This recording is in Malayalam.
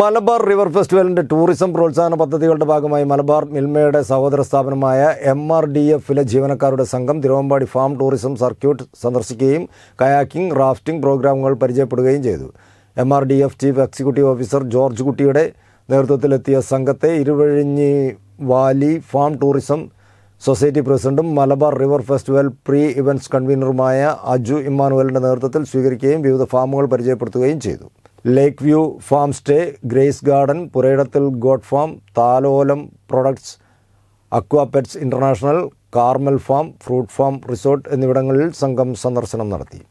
മലബാർ റിവർ ഫെസ്റ്റിവലിൻ്റെ ടൂറിസം പ്രോത്സാഹന പദ്ധതികളുടെ ഭാഗമായി മലബാർ മിൽമയുടെ സഹോദര സ്ഥാപനമായ എം ആർ ഡി എഫിലെ ജീവനക്കാരുടെ സംഘം തിരുവമ്പാടി ഫാം ടൂറിസം സർക്യൂട്ട് സന്ദർശിക്കുകയും കയാക്കിംഗ് റാഫ്റ്റിംഗ് പ്രോഗ്രാമുകൾ പരിചയപ്പെടുകയും ചെയ്തു M R D F chief executive officer George കുട്ടിയുടെ നേതൃത്വത്തിലെത്തിയ സംഘത്തെ Iruvazhinji valley farm tourism society പ്രസിഡന്റും Malabar river festival pre events കൺവീനറുമായ അജു ഇമ്മാനുവലിൻ്റെ നേതൃത്വത്തിൽ സ്വീകരിക്കുകയും വിവിധ ഫാമുകൾ പരിചയപ്പെടുത്തുകയും ചെയ്തു lake view farm stay grace garden പുരയിടത്തിൽ god farm Thalolam products aquapets international Carmel farm fruit farm resort എന്നിവിടങ്ങളിൽ സംഘം സന്ദർശനം നടത്തി